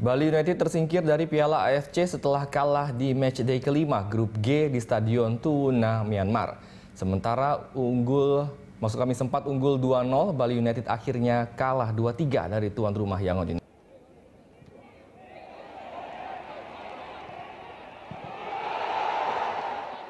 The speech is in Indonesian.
Bali United tersingkir dari Piala AFC setelah kalah di matchday kelima Grup G di Stadion Tuna, Myanmar. Sementara unggul, maksud kami sempat unggul 2-0, Bali United akhirnya kalah 2-3 dari tuan rumah Yangon